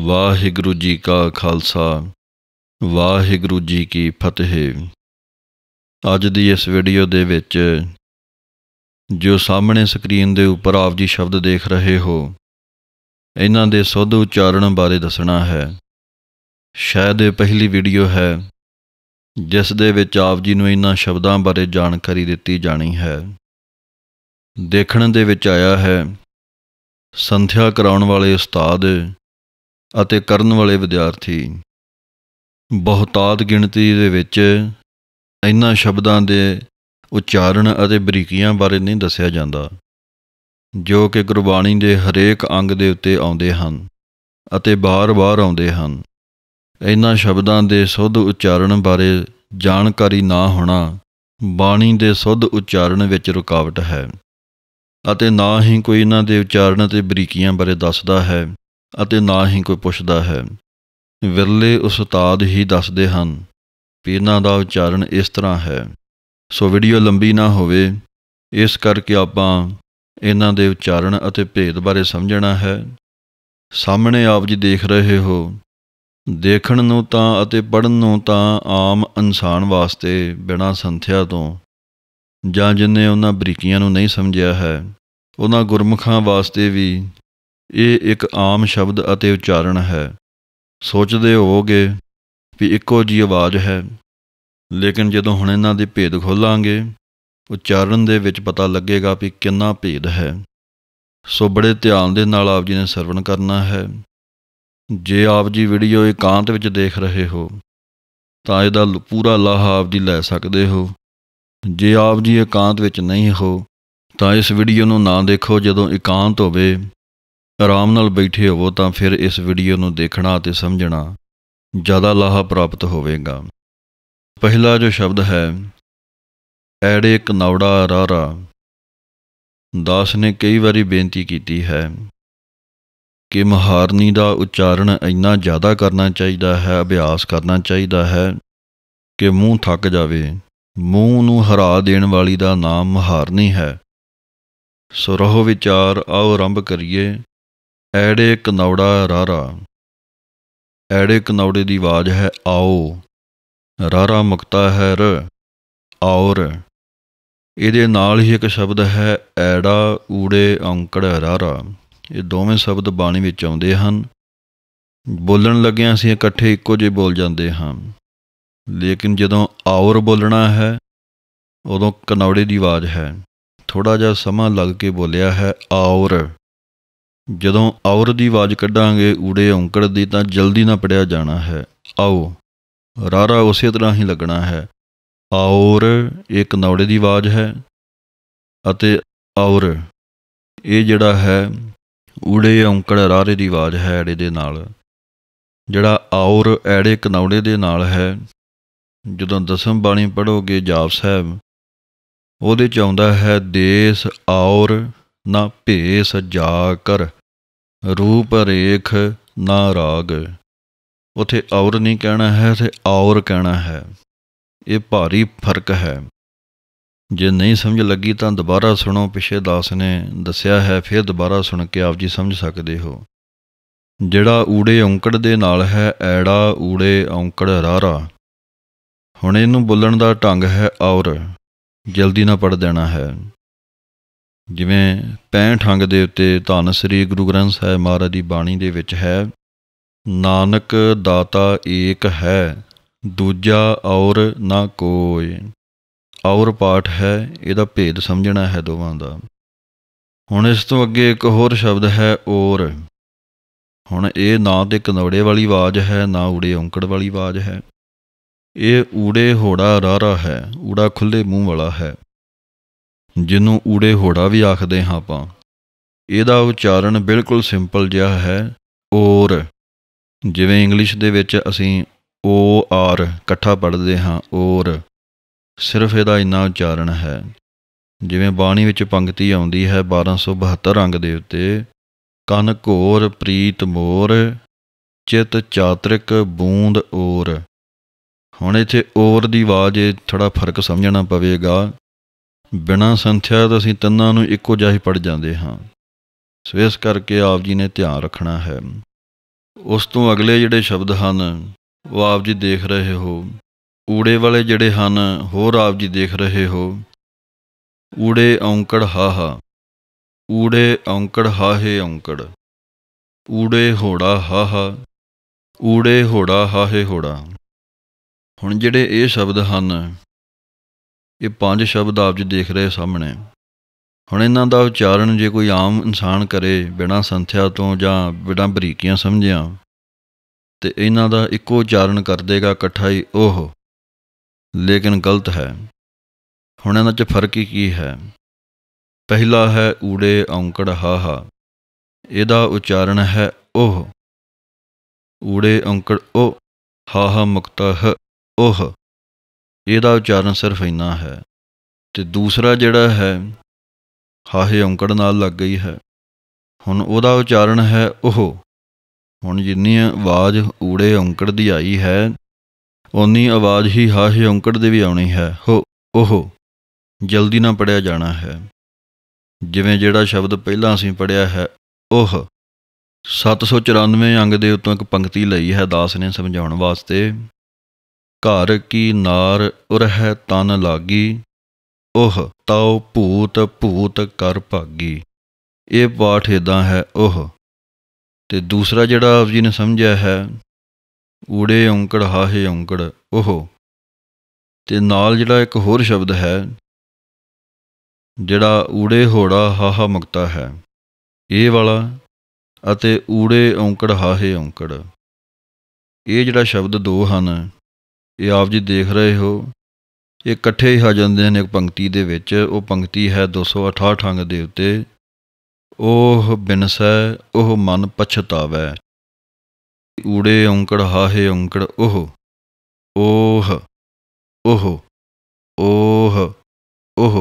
ਵਾਹਿਗੁਰੂ ਜੀ ਕਾ ਖਾਲਸਾ ਵਾਹਿਗੁਰੂ ਜੀ ਕੀ ਫਤਿਹ ਅੱਜ ਦੀ ਇਸ ਵੀਡੀਓ ਦੇ ਵਿੱਚ ਜੋ ਸਾਹਮਣੇ ਸਕਰੀਨ ਦੇ ਉੱਪਰ ਆਪ ਜੀ ਸ਼ਬਦ ਦੇਖ ਰਹੇ ਹੋ ਇਹਨਾਂ ਦੇ ਸੁੱਧ ਉਚਾਰਨ ਬਾਰੇ ਦੱਸਣਾ ਹੈ ਸ਼ਾਇਦ ਇਹ ਪਹਿਲੀ ਵੀਡੀਓ ਹੈ ਜਿਸ ਦੇ ਵਿੱਚ ਆਪ ਜੀ ਨੂੰ ਇਹਨਾਂ ਸ਼ਬਦਾਂ ਬਾਰੇ ਜਾਣਕਾਰੀ ਦਿੱਤੀ ਜਾਣੀ ਹੈ ਦੇਖਣ ਦੇ ਵਿੱਚ ਆਇਆ ਹੈ ਸੰਧਿਆ ਕਰਾਉਣ ਵਾਲੇ ਉਸਤਾਦ ਅਤੇ ਕਰਨ ਵਾਲੇ ਵਿਦਿਆਰਥੀ ਬਹੁਤਾਤ ਗਿਣਤੀ ਦੇ ਵਿੱਚ ਇਹਨਾਂ ਸ਼ਬਦਾਂ ਦੇ ਉਚਾਰਨ ਅਤੇ ਬਰੀਕੀਆਂ ਬਾਰੇ ਨਹੀਂ ਦੱਸਿਆ ਜਾਂਦਾ ਜੋ ਕਿ ਗੁਰਬਾਣੀ ਦੇ ਹਰੇਕ ਅੰਗ ਦੇ ਉੱਤੇ ਆਉਂਦੇ ਹਨ ਅਤੇ ਬਾਰ-ਬਾਰ ਆਉਂਦੇ ਹਨ ਇਹਨਾਂ ਸ਼ਬਦਾਂ ਦੇ ਸੁੱਧ ਉਚਾਰਨ ਬਾਰੇ ਜਾਣਕਾਰੀ ਨਾ ਹੋਣਾ ਬਾਣੀ ਦੇ ਸੁੱਧ ਉਚਾਰਨ ਵਿੱਚ ਰੁਕਾਵਟ ਹੈ ਅਤੇ ਨਾ ਹੀ ਕੋਈ ਇਹਨਾਂ ਦੇ ਉਚਾਰਨ ਅਤੇ ਬਰੀਕੀਆਂ ਬਾਰੇ ਦੱਸਦਾ ਹੈ ਅਤੇ ਨਾ ਹੀ ਕੋਈ ਪੁੱਛਦਾ ਹੈ ਵਿਰਲੇ ਉਸਤਾਦ ਹੀ ਦੱਸਦੇ ਹਨ ਪੀਰਾਂ ਇਹਨਾਂ ਦਾ ਉਚਾਰਨ ਇਸ ਤਰ੍ਹਾਂ ਹੈ ਸੋ ਵੀਡੀਓ ਲੰਬੀ ਨਾ ਹੋਵੇ ਇਸ ਕਰਕੇ ਆਪਾਂ ਇਹਨਾਂ ਦੇ ਉਚਾਰਨ ਅਤੇ ਭੇਦ ਬਾਰੇ ਸਮਝਣਾ ਹੈ ਸਾਹਮਣੇ ਆਪ ਜੀ ਦੇਖ ਰਹੇ ਹੋ ਦੇਖਣ ਨੂੰ ਤਾਂ ਅਤੇ ਪੜਨ ਨੂੰ ਤਾਂ ਆਮ ਇਨਸਾਨ ਵਾਸਤੇ ਬਿਨਾਂ ਸੰਥਿਆ ਤੋਂ ਜਾਂ ਜਿੰਨੇ ਉਹਨਾਂ ਬਰੀਕੀਆਂ ਨੂੰ ਨਹੀਂ ਸਮਝਿਆ ਹੈ ਉਹਨਾਂ ਗੁਰਮੁਖਾਂ ਵਾਸਤੇ ਵੀ ਇਹ ਇੱਕ ਆਮ ਸ਼ਬਦ ਅਤੇ ਉਚਾਰਨ ਹੈ ਸੋਚਦੇ ਹੋਵੋਗੇ ਵੀ ਇੱਕੋ ਜੀ ਆਵਾਜ਼ ਹੈ ਲੇਕਿਨ ਜਦੋਂ ਹੁਣ ਇਹਨਾਂ ਦੇ ਭੇਦ ਖੋਲਾਂਗੇ ਉਚਾਰਨ ਦੇ ਵਿੱਚ ਪਤਾ ਲੱਗੇਗਾ ਵੀ ਕਿੰਨਾ ਭੇਦ ਹੈ ਸੋ ਬੜੇ ਧਿਆਨ ਦੇ ਨਾਲ ਆਪ ਜੀ ਨੇ ਸਰਵਣ ਕਰਨਾ ਹੈ ਜੇ ਆਪ ਜੀ ਵੀਡੀਓ ਇਕਾਂਤ ਵਿੱਚ ਦੇਖ ਰਹੇ ਹੋ ਤਾਂ ਇਹਦਾ ਪੂਰਾ ਲਾਹਾ ਆਪ ਜੀ ਲੈ ਸਕਦੇ ਹੋ ਜੇ ਆਪ ਜੀ ਇਕਾਂਤ ਵਿੱਚ ਨਹੀਂ ਹੋ ਤਾਂ ਇਸ ਵੀਡੀਓ ਨੂੰ ਨਾ ਦੇਖੋ ਜਦੋਂ ਇਕਾਂਤ ਹੋਵੇ ਆਰਾਮ ਨਾਲ ਬੈਠੇ ਹੋਵੋ ਤਾਂ ਫਿਰ ਇਸ ਵੀਡੀਓ ਨੂੰ ਦੇਖਣਾ ਅਤੇ ਸਮਝਣਾ ਜ਼ਿਆਦਾ ਲਾਹਾ ਪ੍ਰਾਪਤ ਹੋਵੇਗਾ ਪਹਿਲਾ ਜੋ ਸ਼ਬਦ ਹੈ ਐੜੇ ਕਨੌੜਾ ਰਾਰਾ ਦਾਸ ਨੇ ਕਈ ਵਾਰੀ ਬੇਨਤੀ ਕੀਤੀ ਹੈ ਕਿ ਮਹਾਰਨੀ ਦਾ ਉਚਾਰਨ ਇੰਨਾ ਜ਼ਿਆਦਾ ਕਰਨਾ ਚਾਹੀਦਾ ਹੈ ਅਭਿਆਸ ਕਰਨਾ ਚਾਹੀਦਾ ਹੈ ਕਿ ਮੂੰਹ ਥੱਕ ਜਾਵੇ ਮੂੰਹ ਨੂੰ ਹਰਾ ਦੇਣ ਵਾਲੀ ਦਾ ਨਾਮ ਮਹਾਰਨੀ ਹੈ ਸੋ ਰਹੋ ਵਿਚਾਰ ਆਓ ਆਰੰਭ ਕਰੀਏ ਐੜੇ ਕਨੌੜਾ ਰਾਰਾ ਐੜੇ ਕਨੌੜੇ ਦੀ ਆਵਾਜ਼ ਹੈ ਆਓ ਰਾਰਾ ਮੁਕਤਾ ਹੈ ਰ ਔਰ ਇਹਦੇ ਨਾਲ ਹੀ ਇੱਕ ਸ਼ਬਦ ਹੈ ਐੜਾ ਊੜੇ ਔਂਕੜ ਰਾਰਾ ਇਹ ਦੋਵੇਂ ਸ਼ਬਦ ਬਾਣੀ ਵਿੱਚ ਆਉਂਦੇ ਹਨ ਬੋਲਣ ਲੱਗਿਆਂ ਅਸੀਂ ਇਕੱਠੇ ਇੱਕੋ ਜਿਹੇ ਬੋਲ ਜਾਂਦੇ ਹਾਂ ਲੇਕਿਨ ਜਦੋਂ ਔਰ ਬੋਲਣਾ ਹੈ ਉਦੋਂ ਕਨੌੜੇ ਦੀ ਆਵਾਜ਼ ਹੈ ਥੋੜਾ ਜਿਹਾ ਸਮਾਂ ਲੱਗ ਕੇ ਬੋਲਿਆ ਹੈ ਔਰ ਜਦੋਂ ਔਰ ਦੀ ਆਵਾਜ਼ ਕੱਢਾਂਗੇ ਊੜੇ ਔਂਕੜ ਦੀ ਤਾਂ ਜਲਦੀ ਨਾ ਪੜਿਆ ਜਾਣਾ ਹੈ ਆਓ ਰਾਰਾ ਉਸੇ ਤਰ੍ਹਾਂ ਹੀ ਲੱਗਣਾ ਹੈ ਔਰ ਇੱਕ ਨੌੜੇ ਦੀ ਆਵਾਜ਼ ਹੈ ਅਤੇ ਔਰ ਇਹ ਜਿਹੜਾ ਹੈ ਊੜੇ ਔਂਕੜ ਰਾਰੇ ਦੀ ਆਵਾਜ਼ ਹੈ ਐੜੇ ਦੇ ਨਾਲ ਜਿਹੜਾ ਔਰ ਐੜੇ ਕਨੌੜੇ ਦੇ ਨਾਲ ਹੈ ਜਦੋਂ ਦਸਮ ਬਾਣੀ ਪੜੋਗੇ ਜਾਪ ਸਾਹਿਬ ਉਹਦੇ ਚ ਆਉਂਦਾ ਹੈ ਦੇਸ ਔਰ ਨਾ ਭੇਸ ਜਾ ਕਰ ਰੂਪ ਰੇਖ ਨਾ ਰਾਗ ਉਥੇ ਔਰ ਨਹੀਂ ਕਹਿਣਾ ਹੈ ਤੇ ਔਰ ਕਹਿਣਾ ਹੈ ਇਹ ਭਾਰੀ ਫਰਕ ਹੈ ਜੇ ਨਹੀਂ ਸਮਝ ਲੱਗੀ ਤਾਂ ਦੁਬਾਰਾ ਸੁਣੋ ਪਿਛੇ ਦਾਸ ਨੇ ਦੱਸਿਆ ਹੈ ਫਿਰ ਦੁਬਾਰਾ ਸੁਣ ਕੇ ਆਪ ਜੀ ਸਮਝ ਸਕਦੇ ਹੋ ਜਿਹੜਾ ਊੜੇ ਔਂਕੜ ਦੇ ਨਾਲ ਹੈ ਐੜਾ ਊੜੇ ਔਂਕੜ ਰਾਰਾ ਹੁਣ ਇਹਨੂੰ ਬੋਲਣ ਦਾ ਢੰਗ ਹੈ ਔਰ ਜਲਦੀ ਨਾ ਪੜ ਦੇਣਾ ਹੈ ਜਿਵੇਂ 65 ਅੰਗ ਦੇ ਉੱਤੇ ਧੰਨ ਸ੍ਰੀ ਗੁਰੂ ਗ੍ਰੰਥ ਸਾਹਿਬ ਮਹਾਰਾਜ ਦੀ ਬਾਣੀ ਦੇ ਵਿੱਚ ਹੈ ਨਾਨਕ ਦਾਤਾ ਏਕ ਹੈ ਦੂਜਾ ਔਰ ਨਾ ਕੋਈ ਔਰ ਪਾਠ ਹੈ ਇਹਦਾ ਭੇਦ ਸਮਝਣਾ ਹੈ ਦੋਵਾਂ ਦਾ ਹੁਣ ਇਸ ਤੋਂ ਅੱਗੇ ਇੱਕ ਹੋਰ ਸ਼ਬਦ ਹੈ ਔਰ ਹੁਣ ਇਹ ਨਾ ਤੇ ਕਨੌੜੇ ਵਾਲੀ ਆਵਾਜ਼ ਹੈ ਨਾ ਊੜੇ ਔਂਕੜ ਵਾਲੀ ਆਵਾਜ਼ ਹੈ ਇਹ ਊੜੇ ਹੋੜਾ ਰਾਰਾ ਹੈ ਊੜਾ ਖੁੱਲੇ ਮੂੰਹ ਵਾਲਾ ਹੈ ਜਿਹਨੂੰ ਊੜੇ ਹੋੜਾ ਵੀ ਆਖਦੇ ਹਾਂ ਆਪਾਂ ਇਹਦਾ ਉਚਾਰਨ ਬਿਲਕੁਲ ਸਿੰਪਲ ਜਿਹਾ ਹੈ ਔਰ ਜਿਵੇਂ ਇੰਗਲਿਸ਼ ਦੇ ਵਿੱਚ ਅਸੀਂ ਓ ਆਰ ਇਕੱਠਾ ਪੜ੍ਹਦੇ ਹਾਂ ਔਰ ਸਿਰਫ ਇਹਦਾ ਇੰਨਾ ਉਚਾਰਨ ਹੈ ਜਿਵੇਂ ਬਾਣੀ ਵਿੱਚ ਪੰਕਤੀ ਆਉਂਦੀ ਹੈ 1272 ਰੰਗ ਦੇ ਉੱਤੇ ਕਨ ਘੋਰ ਪ੍ਰੀਤ ਮੋਰ ਚਿਤ ਚਾਤ੍ਰਿਕ ਬੂੰਦ ਔਰ ਹੁਣ ਇੱਥੇ ਔਰ ਦੀ ਆਵਾਜ਼ ਇਹ ਥੋੜਾ ਫਰਕ ਸਮਝਣਾ ਪਵੇਗਾ ਬਿਨਾਂ ਸੰਥਿਆ ਤੋਂ ਅਸੀਂ ਤੰਨਾਂ ਨੂੰ ਇੱਕੋ ਜਿਹਾ ਹੀ ਪੜ ਜਾਂਦੇ ਹਾਂ ਸੋ ਇਸ ਕਰਕੇ ਆਪ ਜੀ ਨੇ ਧਿਆਨ ਰੱਖਣਾ ਹੈ ਉਸ ਤੋਂ ਅਗਲੇ ਜਿਹੜੇ ਸ਼ਬਦ ਹਨ ਉਹ ਆਪ ਜੀ ਦੇਖ ਰਹੇ ਹੋ ਊੜੇ ਵਾਲੇ ਜਿਹੜੇ ਹਨ ਹੋਰ ਆਪ ਜੀ ਦੇਖ ਰਹੇ ਹੋ ਊੜੇ ਔਂਕੜ ਹਾਹਾ ਊੜੇ ਔਂਕੜ ਹਾਹੇ ਔਂਕੜ ਊੜੇ ਹੋੜਾ ਹਾਹਾ ਊੜੇ ਹੋੜਾ ਹਾਹੇ ਹੋੜਾ ਹੁਣ ਜਿਹੜੇ ਇਹ ਸ਼ਬਦ ਹਨ ਇਹ ਪੰਜ ਸ਼ਬਦ ਆਪ ਜੀ ਦੇਖ ਰਹੇ ਸਾਹਮਣੇ ਹੁਣ ਇਹਨਾਂ ਦਾ ਉਚਾਰਨ ਜੇ ਕੋਈ ਆਮ ਇਨਸਾਨ ਕਰੇ ਬਿਨਾਂ ਸੰਥਿਆ ਤੋਂ ਜਾਂ ਬਿਨਾਂ ਬਰੀਕੀਆਂ ਸਮਝਿਆ ਤੇ ਇਹਨਾਂ ਦਾ ਇੱਕੋ ਉਚਾਰਨ ਕਰ ਦੇਗਾ ਇਕੱਠਾਈ ਉਹ ਲੇਕਿਨ ਗਲਤ ਹੈ ਹੁਣ ਇਹਨਾਂ 'ਚ ਫਰਕ ਹੀ ਕੀ ਹੈ ਪਹਿਲਾ ਹੈ ਊੜੇ ਔਂਕੜ ਹਾਹਾ ਇਹਦਾ ਉਚਾਰਨ ਹੈ ਉਹ ਊੜੇ ਔਂਕੜ ਉਹ ਹਾਹਾ ਮੁਕਤਾ ਹ ਉਹ ਇਹਦਾ ਉਚਾਰਨ ਸਿਰਫ ਇੰਨਾ ਹੈ ਤੇ ਦੂਸਰਾ ਜਿਹੜਾ ਹੈ ਹਾਹੇ ਔਂਕੜ ਨਾਲ ਲੱਗ ਗਈ ਹੈ ਹੁਣ ਉਹਦਾ ਉਚਾਰਨ ਹੈ ਉਹ ਹੁਣ ਜਿੰਨੀ ਆਵਾਜ਼ ਊੜੇ ਔਂਕੜ ਦੀ ਆਈ ਹੈ ਉਨੀ ਆਵਾਜ਼ ਹੀ ਹਾਹੇ ਔਂਕੜ ਦੇ ਵੀ ਆਉਣੀ ਹੈ ਹੋ ਉਹ ਜਲਦੀ ਨਾ ਪੜਿਆ ਜਾਣਾ ਹੈ ਜਿਵੇਂ ਜਿਹੜਾ ਸ਼ਬਦ ਪਹਿਲਾਂ ਅਸੀਂ ਪੜਿਆ ਹੈ ਉਹ 794 ਅੰਗ ਦੇ ਉੱਤੋਂ ਇੱਕ ਪੰਕਤੀ ਲਈ ਹੈ ਦਾਸ ਨੇ ਸਮਝਾਉਣ ਵਾਸਤੇ ਘਰ ਕੀ ਨਾਰ ਉਰਹਿ ਤਨ ਲਾਗੀ ਉਹ ਤਉ ਭੂਤ ਭੂਤ ਕਰ ਭਾਗੀ ਇਹ ਪਾਠ ਇਦਾਂ ਹੈ ਉਹ ਤੇ ਦੂਸਰਾ ਜਿਹੜਾ ਆਪ ਜੀ ਨੇ ਸਮਝਿਆ ਹੈ ਊੜੇ ਔਂਕੜ ਹਾਹੇ ਔਂਕੜ ਉਹ ਤੇ ਨਾਲ ਜਿਹੜਾ ਇੱਕ ਹੋਰ ਸ਼ਬਦ ਹੈ ਜਿਹੜਾ ਊੜੇ ਹੋੜਾ ਹਾਹਾ ਮੁਕਤਾ ਹੈ ਇਹ ਵਾਲਾ ਅਤੇ ਊੜੇ ਔਂਕੜ ਹਾਹੇ ਔਂਕੜ ਇਹ ਜਿਹੜਾ ਸ਼ਬਦ ਦੋ ਹਨ ਇਹ ਆਪ ਜੀ ਦੇਖ ਰਹੇ ਹੋ ਇਹ ਇਕੱਠੇ ਹੀ ਆ ਜਾਂਦੇ ਨੇ ਇੱਕ ਪੰਕਤੀ ਦੇ ਵਿੱਚ ਉਹ ਪੰਕਤੀ ਹੈ 268 ਅੰਗ ਦੇ ਉੱਤੇ ਉਹ ਬਿਨਸੈ ਉਹ ਮਨ ਪਛਤਾਵੈ ਊੜੇ ਔਂਕੜ ਹਾਹੇ ਔਂਕੜ ਉਹ ਉਹ ਉਹ ਉਹ ਉਹ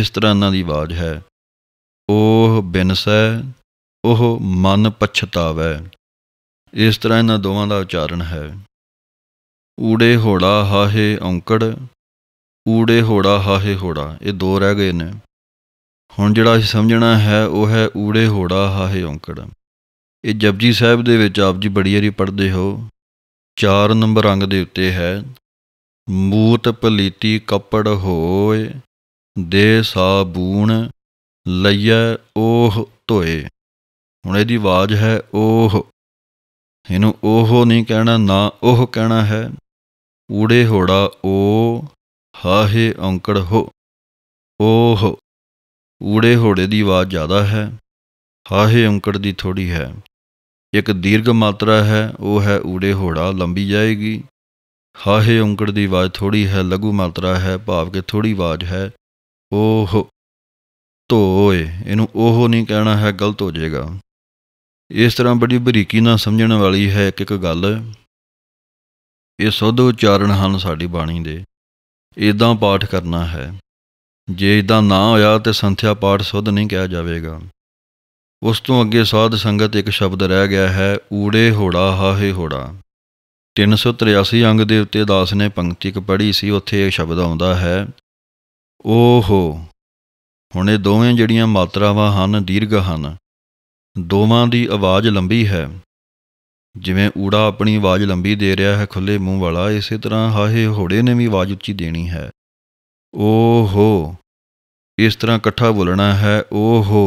ਇਸ ਤਰ੍ਹਾਂ ਨਾਲ ਦੀ ਆਵਾਜ਼ ਹੈ ਉਹ ਬਿਨਸੈ ਉਹ ਮਨ ਪਛਤਾਵੈ ਇਸ ਤਰ੍ਹਾਂ ਇਹਨਾਂ ਦੋਵਾਂ ਦਾ ਉਚਾਰਨ ਹੈ ਊੜੇ ਹੋੜਾ ਹਾਹੇ ਔਂਕੜ ਊੜੇ ਹੋੜਾ ਹਾਹੇ ਹੋੜਾ ਇਹ ਦੋ ਰਹਿ ਗਏ ਨੇ ਹੁਣ ਜਿਹੜਾ ਅਸੀਂ ਸਮਝਣਾ ਹੈ ਉਹ ਹੈ ਊੜੇ ਹੋੜਾ ਹਾਹੇ ਔਂਕੜ ਇਹ ਜਪਜੀ ਸਾਹਿਬ ਦੇ ਵਿੱਚ ਆਪ ਜੀ ਬੜੀ ਵਾਰੀ ਪੜ੍ਹਦੇ ਹੋ 4 ਨੰਬਰ ਅੰਗ ਦੇ ਉੱਤੇ ਹੈ ਮੂਤ ਪਲੀਤੀ ਕੱਪੜ ਹੋਏ ਦੇ ਸਾਬੂਣ ਲਈਏ ਉਹ ਧੋਏ ਹੁਣ ਇਹਦੀ ਆਵਾਜ਼ ਹੈ ਉਹ ਇਹਨੂੰ ਉਹ ਨਹੀਂ ਕਹਿਣਾ ਨਾ ਉਹ ਕਹਿਣਾ ਹੈ ਊੜੇ ਹੋੜਾ ਓ ਹਾਹੇ ਔਂਕੜ ਹੋ ਓਹ ਊੜੇ ਹੋੜੇ ਦੀ ਆਵਾਜ਼ ਜ਼ਿਆਦਾ ਹੈ ਹਾਹੇ ਔਂਕੜ ਦੀ ਥੋੜੀ ਹੈ ਇੱਕ ਦੀਰਘ ਮਾਤਰਾ ਹੈ ਉਹ ਹੈ ਊੜੇ ਹੋੜਾ ਲੰਬੀ ਜਾਏਗੀ ਹਾਹੇ ਔਂਕੜ ਦੀ ਆਵਾਜ਼ ਥੋੜੀ ਹੈ ਲਘੂ ਮਾਤਰਾ ਹੈ ਭਾਵ ਕਿ ਥੋੜੀ ਆਵਾਜ਼ ਹੈ ਓਹ ਧੋਏ ਇਹਨੂੰ ਉਹ ਨਹੀਂ ਕਹਿਣਾ ਹੈ ਗਲਤ ਹੋ ਜਾਏਗਾ ਇਸ ਤਰ੍ਹਾਂ ਬੜੀ ਬਰੀਕੀ ਨਾਲ ਸਮਝਣ ਵਾਲੀ ਹੈ ਇੱਕ ਇੱਕ ਗੱਲ ਇਹ ਸੋਧ ਉਚਾਰਨ ਹਨ ਸਾਡੀ ਬਾਣੀ ਦੇ ਇਦਾਂ ਪਾਠ ਕਰਨਾ ਹੈ ਜੇ ਇਦਾਂ ਨਾ ਹੋਇਆ ਤੇ ਸੰਥਿਆ ਪਾਠ ਸੁਧ ਨਹੀਂ ਕਿਹਾ ਜਾਵੇਗਾ ਉਸ ਤੋਂ ਅੱਗੇ ਸਾਧ ਸੰਗਤ ਇੱਕ ਸ਼ਬਦ ਰਹਿ ਗਿਆ ਹੈ ਊੜੇ ਹੋੜਾ ਹਾਹੇ ਹੋੜਾ 383 ਅੰਗ ਦੇ ਉੱਤੇ ਦਾਸ ਨੇ ਪੰਕਤੀ ਇੱਕ ਪੜ੍ਹੀ ਸੀ ਉੱਥੇ ਇਹ ਸ਼ਬਦ ਆਉਂਦਾ ਹੈ ਓਹੋ ਹੁਣ ਇਹ ਦੋਵੇਂ ਜਿਹੜੀਆਂ ਮਾਤਰਾਵਾਂ ਹਨ ਦੀਰਘ ਹਨ ਦੋਵਾਂ ਦੀ ਆਵਾਜ਼ ਲੰਬੀ ਹੈ ਜਿਵੇਂ ਊੜਾ ਆਪਣੀ ਆਵਾਜ਼ ਲੰਬੀ ਦੇ ਰਿਹਾ ਹੈ ਖੁੱਲੇ ਮੂੰਹ ਵਾਲਾ ਇਸੇ ਤਰ੍ਹਾਂ ਹਾਹੇ ਹੋੜੇ ਨੇ ਵੀ ਆਵਾਜ਼ ਉੱਚੀ ਦੇਣੀ ਹੈ ਓ ਹੋ ਇਸ ਤਰ੍ਹਾਂ ਇਕੱਠਾ ਬੋਲਣਾ ਹੈ ਓ ਹੋ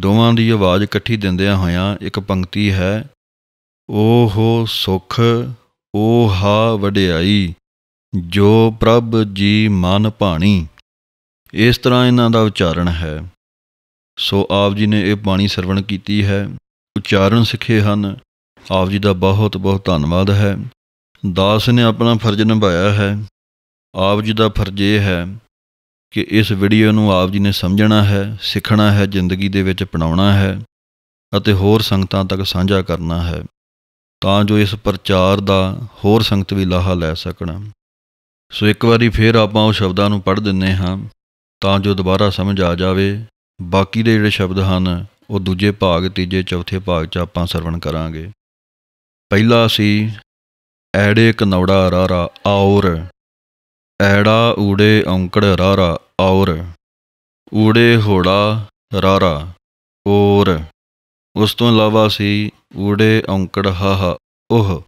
ਦੋਵਾਂ ਦੀ ਆਵਾਜ਼ ਇਕੱਠੀ ਦਿੰਦਿਆਂ ਹੋਇਆਂ ਇੱਕ ਪੰਕਤੀ ਹੈ ਓ ਹੋ ਸੁਖ ਓ ਹਾ ਵਡਿਆਈ ਜੋ ਪ੍ਰਭ ਜੀ ਮਨ ਭਾਣੀ ਇਸ ਤਰ੍ਹਾਂ ਇਹਨਾਂ ਦਾ ਉਚਾਰਨ ਹੈ ਸੋ ਆਪ ਜੀ ਨੇ ਇਹ ਬਾਣੀ ਸਰਵਣ ਕੀਤੀ ਹੈ ਉਚਾਰਨ ਸਿੱਖੇ ਹਨ ਆਪ ਜੀ ਦਾ ਬਹੁਤ ਬਹੁਤ ਧੰਨਵਾਦ ਹੈ ਦਾਸ ਨੇ ਆਪਣਾ ਫਰਜ਼ ਨਿਭਾਇਆ ਹੈ ਆਪ ਜੀ ਦਾ ਫਰਜ਼ ਇਹ ਹੈ ਕਿ ਇਸ ਵੀਡੀਓ ਨੂੰ ਆਪ ਜੀ ਨੇ ਸਮਝਣਾ ਹੈ ਸਿੱਖਣਾ ਹੈ ਜ਼ਿੰਦਗੀ ਦੇ ਵਿੱਚ ਅਪਣਾਉਣਾ ਹੈ ਅਤੇ ਹੋਰ ਸੰਗਤਾਂ ਤੱਕ ਸਾਂਝਾ ਕਰਨਾ ਹੈ ਤਾਂ ਜੋ ਇਸ ਪ੍ਰਚਾਰ ਦਾ ਹੋਰ ਸੰਗਤ ਵੀ ਲਾਹਾ ਲੈ ਸਕਣ ਸੋ ਇੱਕ ਵਾਰੀ ਫੇਰ ਆਪਾਂ ਉਹ ਸ਼ਬਦਾਂ ਨੂੰ ਪੜ੍ਹ ਦਿੰਨੇ ਹਾਂ ਤਾਂ ਜੋ ਦੁਬਾਰਾ ਸਮਝ ਆ ਜਾਵੇ ਬਾਕੀ ਦੇ ਜਿਹੜੇ ਸ਼ਬਦ ਹਨ ਉਹ ਦੂਜੇ ਭਾਗ ਤੀਜੇ ਚੌਥੇ ਭਾਗ 'ਚ ਆਪਾਂ ਸਰਵਣ ਕਰਾਂਗੇ ਪਹਿਲਾ ਸੀ ਐੜੇ ਕਨੌੜਾ ਰਾਰਾ ਔਰ ਐੜਾ ਊੜੇ ਔਂਕੜ ਰਾਰਾ ਔਰ ਊੜੇ ਹੋੜਾ ਰਾਰਾ ਔਰ ਉਸ ਤੋਂ ਇਲਾਵਾ ਸੀ ਊੜੇ ਔਂਕੜ ਹਾਹਾ ਉਹ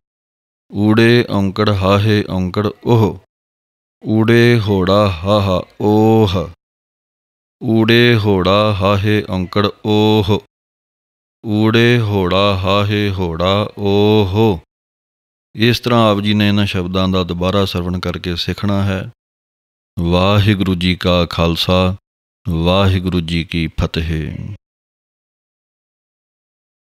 ਊੜੇ ਔਂਕੜ ਹਾਹੇ ਔਂਕੜ ਉਹ ਊੜੇ ਹੋੜਾ ਹਾਹਾ ਓਹ ਊੜੇ ਹੋੜਾ ਹਾਹੇ ਔਂਕੜ ਓਹ ਊੜੇ ਹੋੜਾ ਹਾਹੇ ਹੋੜਾ ਓਹੋ ਇਸ ਤਰ੍ਹਾਂ ਆਪ ਜੀ ਨੇ ਇਹਨਾਂ ਸ਼ਬਦਾਂ ਦਾ ਦੁਬਾਰਾ ਸਰਵਣ ਕਰਕੇ ਸਿੱਖਣਾ ਹੈ ਵਾਹਿਗੁਰੂ ਜੀ ਕਾ ਖਾਲਸਾ ਵਾਹਿਗੁਰੂ ਜੀ ਕੀ ਫਤਿਹ